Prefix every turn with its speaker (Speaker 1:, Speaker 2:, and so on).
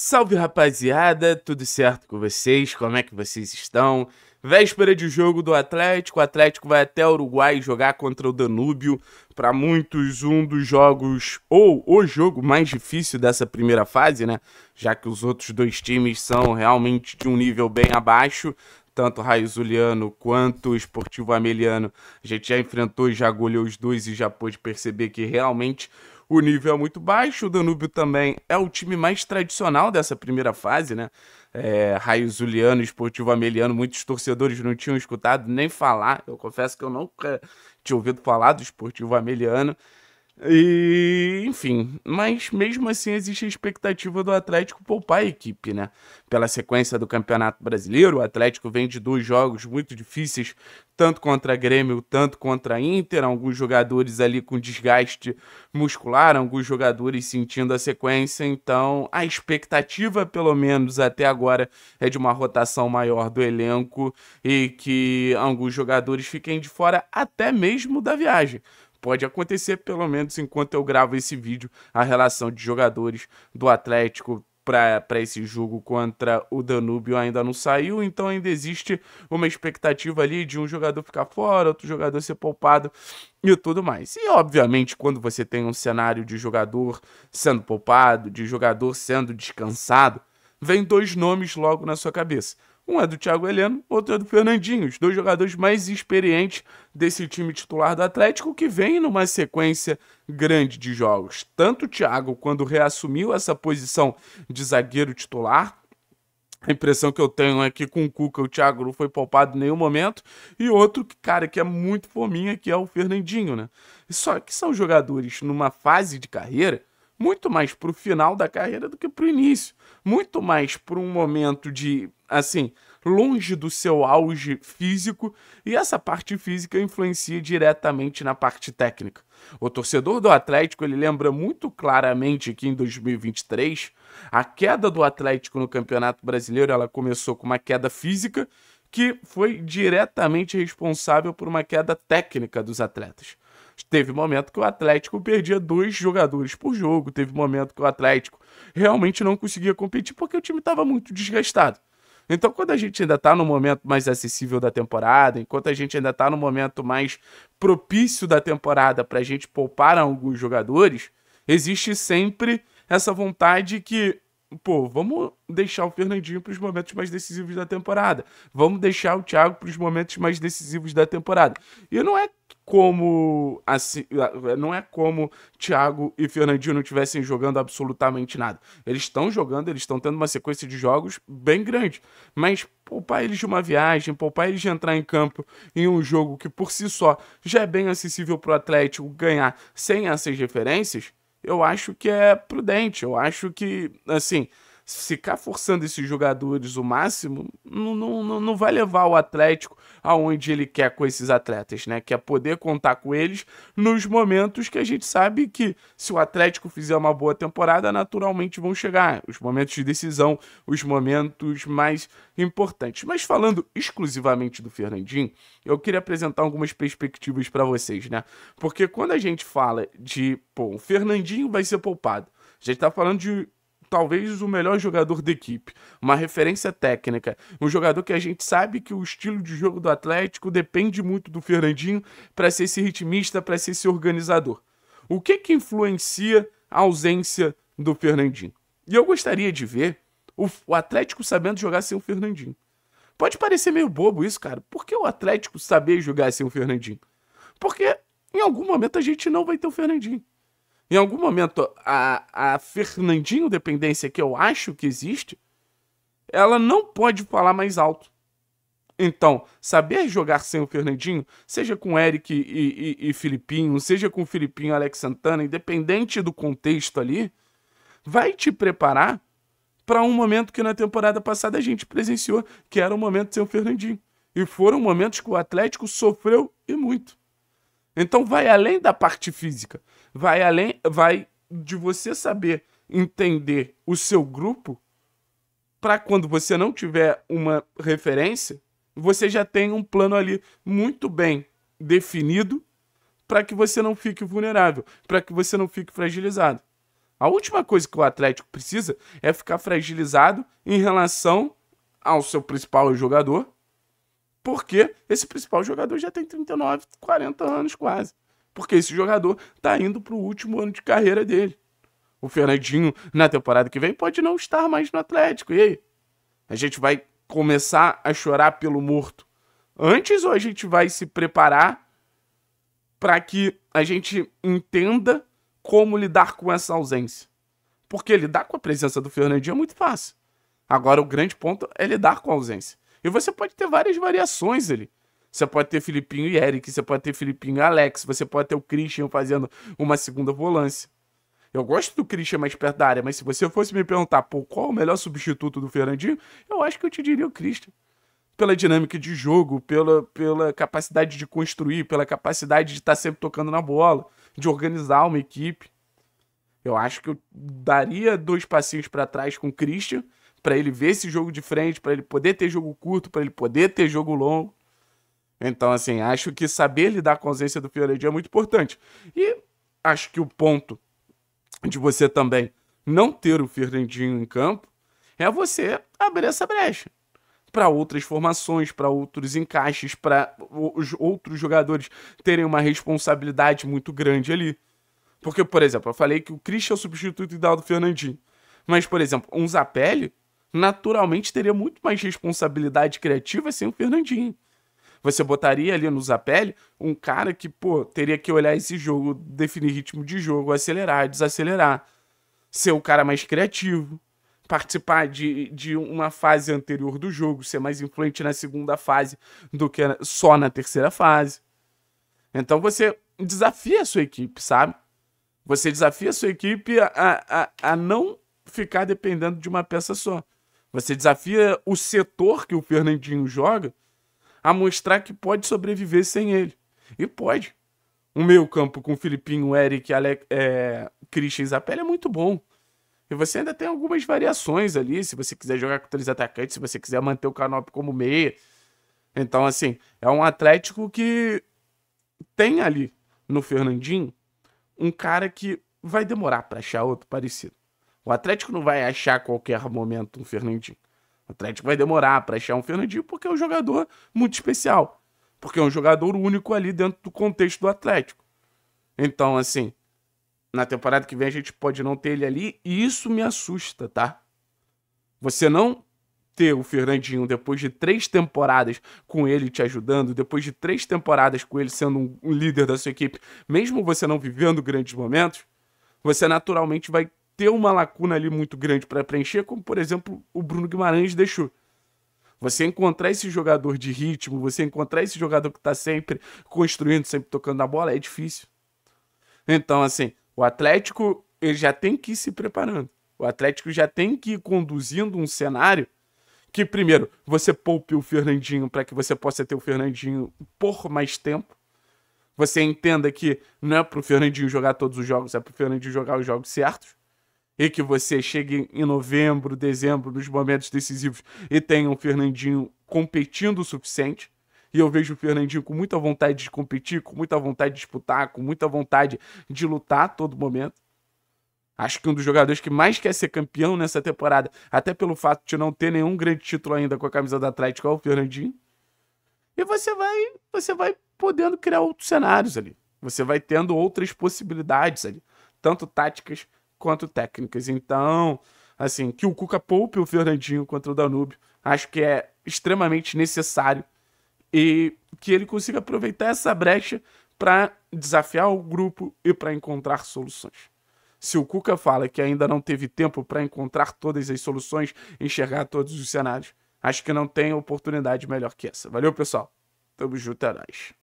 Speaker 1: Salve rapaziada, tudo certo com vocês? Como é que vocês estão? Véspera de jogo do Atlético, o Atlético vai até o Uruguai jogar contra o Danúbio. Para muitos, um dos jogos, ou o jogo mais difícil dessa primeira fase, né? Já que os outros dois times são realmente de um nível bem abaixo. Tanto o Raio quanto o Esportivo Ameliano. A gente já enfrentou e já goleou os dois e já pôde perceber que realmente o nível é muito baixo. O Danúbio também é o time mais tradicional dessa primeira fase, né? É, Raio Zuliano, Esportivo Ameliano, muitos torcedores não tinham escutado nem falar. Eu confesso que eu nunca tinha ouvido falar do Esportivo Ameliano. E, enfim, mas mesmo assim existe a expectativa do Atlético poupar a equipe, né? Pela sequência do Campeonato Brasileiro, o Atlético vem de dois jogos muito difíceis, tanto contra Grêmio, tanto contra a Inter, alguns jogadores ali com desgaste muscular, alguns jogadores sentindo a sequência, então a expectativa, pelo menos até agora, é de uma rotação maior do elenco e que alguns jogadores fiquem de fora até mesmo da viagem pode acontecer, pelo menos enquanto eu gravo esse vídeo, a relação de jogadores do Atlético para esse jogo contra o Danúbio ainda não saiu, então ainda existe uma expectativa ali de um jogador ficar fora, outro jogador ser poupado e tudo mais. E obviamente, quando você tem um cenário de jogador sendo poupado, de jogador sendo descansado, vem dois nomes logo na sua cabeça. Um é do Thiago Heleno, outro é do Fernandinho, os dois jogadores mais experientes desse time titular do Atlético que vem numa sequência grande de jogos. Tanto o Thiago, quando reassumiu essa posição de zagueiro titular, a impressão que eu tenho é que com o Cuca o Thiago não foi poupado em nenhum momento. E outro, cara, que é muito fominha, que é o Fernandinho, né? Só que são jogadores numa fase de carreira muito mais pro final da carreira do que pro início. Muito mais para um momento de assim, longe do seu auge físico, e essa parte física influencia diretamente na parte técnica. O torcedor do Atlético ele lembra muito claramente que em 2023 a queda do Atlético no Campeonato Brasileiro ela começou com uma queda física que foi diretamente responsável por uma queda técnica dos atletas. Teve momento que o Atlético perdia dois jogadores por jogo, teve momento que o Atlético realmente não conseguia competir porque o time estava muito desgastado. Então, quando a gente ainda está no momento mais acessível da temporada, enquanto a gente ainda está no momento mais propício da temporada para a gente poupar alguns jogadores, existe sempre essa vontade que pô, vamos deixar o Fernandinho para os momentos mais decisivos da temporada. Vamos deixar o Thiago para os momentos mais decisivos da temporada. E não é como assim, não é como Thiago e Fernandinho não estivessem jogando absolutamente nada. Eles estão jogando, eles estão tendo uma sequência de jogos bem grande, mas poupar eles de uma viagem, poupar eles de entrar em campo em um jogo que por si só já é bem acessível para o Atlético ganhar sem essas referências, eu acho que é prudente. Eu acho que assim, ficar forçando esses jogadores o máximo não, não, não vai levar o Atlético aonde ele quer com esses atletas, né? Que é poder contar com eles nos momentos que a gente sabe que se o Atlético fizer uma boa temporada, naturalmente vão chegar os momentos de decisão, os momentos mais importantes. Mas falando exclusivamente do Fernandinho, eu queria apresentar algumas perspectivas para vocês, né? Porque quando a gente fala de, pô, o Fernandinho vai ser poupado, a gente tá falando de talvez o melhor jogador da equipe, uma referência técnica, um jogador que a gente sabe que o estilo de jogo do Atlético depende muito do Fernandinho para ser esse ritmista, para ser esse organizador. O que que influencia a ausência do Fernandinho? E eu gostaria de ver o, o Atlético sabendo jogar sem o Fernandinho. Pode parecer meio bobo isso, cara. Por que o Atlético saber jogar sem o Fernandinho? Porque em algum momento a gente não vai ter o Fernandinho. Em algum momento, a, a Fernandinho dependência, que eu acho que existe, ela não pode falar mais alto. Então, saber jogar sem o Fernandinho, seja com Eric e, e, e, Filipinho, seja com Filipinho e Alex Santana, independente do contexto ali, vai te preparar para um momento que na temporada passada a gente presenciou, que era o momento sem o Fernandinho. E foram momentos que o Atlético sofreu e muito. Então vai além da parte física vai além, vai de você saber entender o seu grupo para quando você não tiver uma referência, você já tem um plano ali muito bem definido para que você não fique vulnerável, para que você não fique fragilizado. A última coisa que o Atlético precisa é ficar fragilizado em relação ao seu principal jogador, porque esse principal jogador já tem 39, 40 anos quase. Porque esse jogador está indo para o último ano de carreira dele. O Fernandinho, na temporada que vem, pode não estar mais no Atlético. E aí? A gente vai começar a chorar pelo morto antes ou a gente vai se preparar para que a gente entenda como lidar com essa ausência? Porque lidar com a presença do Fernandinho é muito fácil. Agora, o grande ponto é lidar com a ausência. E você pode ter várias variações ali. Você pode ter Filipinho e Eric, você pode ter Filipinho e Alex, você pode ter o Christian fazendo uma segunda volância. Eu gosto do Christian mais perto da área, mas se você fosse me perguntar por qual o melhor substituto do Fernandinho, eu acho que eu te diria o Christian. Pela dinâmica de jogo, pela, pela capacidade de construir, pela capacidade de estar tá sempre tocando na bola, de organizar uma equipe. Eu acho que eu daria dois passinhos para trás com o Christian, para ele ver esse jogo de frente, para ele poder ter jogo curto, para ele poder ter jogo longo. Então, assim, acho que saber lidar com a ausência do Fernandinho é muito importante. E acho que o ponto de você também não ter o Fernandinho em campo é você abrir essa brecha para outras formações, para outros encaixes, para os outros jogadores terem uma responsabilidade muito grande ali. Porque, por exemplo, eu falei que o Christian é o substituto ideal do Fernandinho. Mas, por exemplo, um Zapelli naturalmente teria muito mais responsabilidade criativa sem o Fernandinho. Você botaria ali no Zapelli um cara que, pô, teria que olhar esse jogo, definir ritmo de jogo, acelerar, desacelerar, ser o cara mais criativo, participar de, de uma fase anterior do jogo, ser mais influente na segunda fase do que só na terceira fase. Então você desafia a sua equipe, sabe? Você desafia a sua equipe a, a, a não ficar dependendo de uma peça só. Você desafia o setor que o Fernandinho joga a mostrar que pode sobreviver sem ele. E pode. O meio campo com Filipinho, Eric, Ale... é... Christian e Zapelli é muito bom. E você ainda tem algumas variações ali, se você quiser jogar com três atacantes, se você quiser manter o Canop como meia. Então, assim, é um Atlético que tem ali no Fernandinho um cara que vai demorar para achar outro parecido. O Atlético não vai achar a qualquer momento um Fernandinho. O Atlético vai demorar para achar um Fernandinho porque é um jogador muito especial. Porque é um jogador único ali dentro do contexto do Atlético. Então, assim, na temporada que vem a gente pode não ter ele ali e isso me assusta, tá? Você não ter o Fernandinho depois de três temporadas com ele te ajudando, depois de três temporadas com ele sendo um, líder da sua equipe, mesmo você não vivendo grandes momentos, você naturalmente vai ter uma lacuna ali muito grande para preencher, como por exemplo o Bruno Guimarães deixou. Você encontrar esse jogador de ritmo, você encontrar esse jogador que está sempre construindo, sempre tocando a bola, é difícil. Então, assim, o Atlético ele já tem que ir se preparando. O Atlético já tem que ir conduzindo um cenário que, primeiro, você poupe o Fernandinho para que você possa ter o Fernandinho por mais tempo. Você entenda que não é para o Fernandinho jogar todos os jogos, é para o Fernandinho jogar os jogos certos e que você chegue em novembro, dezembro, nos momentos decisivos e tenha o um Fernandinho competindo o suficiente. E eu vejo o Fernandinho com muita vontade de competir, com muita vontade de disputar, com muita vontade de lutar a todo momento. Acho que um dos jogadores que mais quer ser campeão nessa temporada, até pelo fato de não ter nenhum grande título ainda com a camisa da Atlético, é o Fernandinho. E você vai, você vai podendo criar outros cenários ali. Você vai tendo outras possibilidades ali, tanto táticas quanto técnicas. Então, assim, que o Cuca poupe o Fernandinho contra o Danúbio, acho que é extremamente necessário e que ele consiga aproveitar essa brecha para desafiar o grupo e para encontrar soluções. Se o Cuca fala que ainda não teve tempo para encontrar todas as soluções, enxergar todos os cenários, acho que não tem oportunidade melhor que essa. Valeu, pessoal. Tamo junto, é nóis.